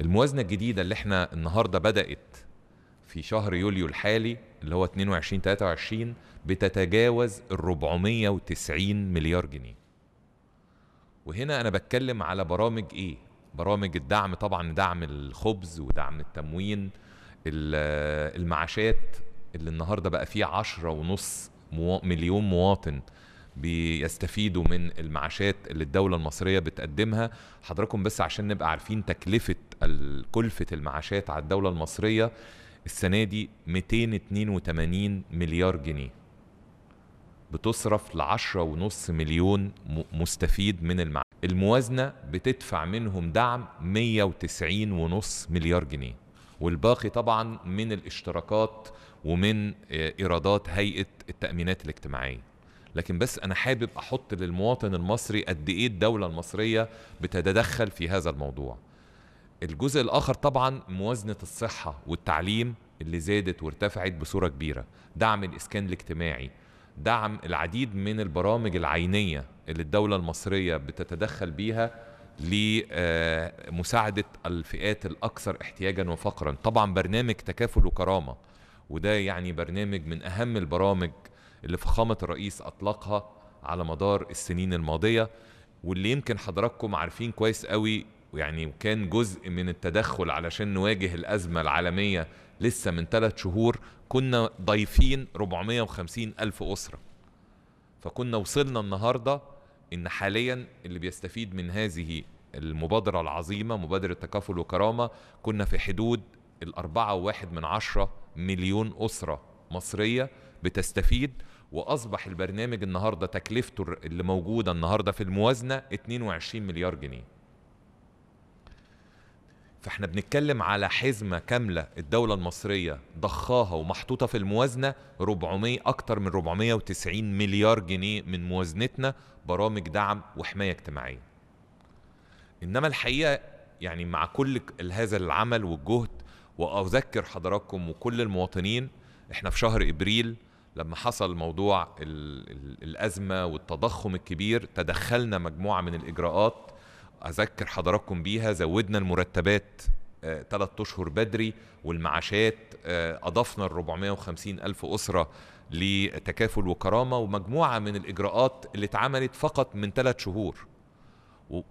الموازنه الجديده اللي احنا النهارده بدات في شهر يوليو الحالي اللي هو 22 23 بتتجاوز ال 490 مليار جنيه وهنا انا بتكلم على برامج ايه برامج الدعم طبعا دعم الخبز ودعم التموين المعاشات اللي النهارده بقى فيه عشرة ونص مليون مواطن بيستفيدوا من المعاشات اللي الدولة المصرية بتقدمها حضراتكم بس عشان نبقى عارفين تكلفة كلفة المعاشات على الدولة المصرية السنة دي 282 مليار جنيه بتصرف لعشرة ونص مليون مستفيد من المعاش الموازنة بتدفع منهم دعم 190 ونص مليار جنيه والباقي طبعا من الاشتراكات ومن آه، ايرادات هيئه التامينات الاجتماعيه لكن بس انا حابب احط للمواطن المصري قد ايه الدوله المصريه بتتدخل في هذا الموضوع الجزء الاخر طبعا موازنه الصحه والتعليم اللي زادت وارتفعت بصوره كبيره دعم الاسكان الاجتماعي دعم العديد من البرامج العينيه اللي الدوله المصريه بتتدخل بيها لمساعده آه، الفئات الاكثر احتياجا وفقرا طبعا برنامج تكافل وكرامه وده يعني برنامج من اهم البرامج اللي فخامة الرئيس أطلقها على مدار السنين الماضية واللي يمكن حضراتكم عارفين كويس قوي يعني وكان جزء من التدخل علشان نواجه الأزمة العالمية لسه من ثلاث شهور كنا ضايفين 450 ألف أسرة فكنا وصلنا النهاردة إن حاليا اللي بيستفيد من هذه المبادرة العظيمة مبادرة تكافل وكرامة كنا في حدود الأربعة وواحد من عشرة مليون أسرة مصرية بتستفيد واصبح البرنامج النهارده تكلفته اللي موجوده النهارده في الموازنه 22 مليار جنيه فاحنا بنتكلم على حزمه كامله الدوله المصريه ضخاها ومحطوطه في الموازنه 400 اكتر من 490 مليار جنيه من موازنتنا برامج دعم وحمايه اجتماعيه انما الحقيقه يعني مع كل هذا العمل والجهد واذكر حضراتكم وكل المواطنين احنا في شهر ابريل لما حصل موضوع الازمه والتضخم الكبير تدخلنا مجموعه من الاجراءات اذكر حضراتكم بيها زودنا المرتبات ثلاث آه، اشهر بدري والمعاشات آه، اضفنا ال 450 الف اسره لتكافل وكرامه ومجموعه من الاجراءات اللي اتعملت فقط من ثلاث شهور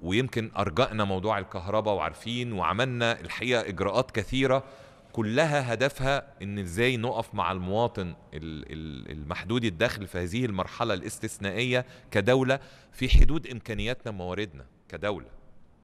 ويمكن ارجأنا موضوع الكهرباء وعارفين وعملنا الحقيقه اجراءات كثيره كلها هدفها ان ازاي نقف مع المواطن المحدود الدخل في هذه المرحله الاستثنائيه كدوله في حدود امكانياتنا ومواردنا كدوله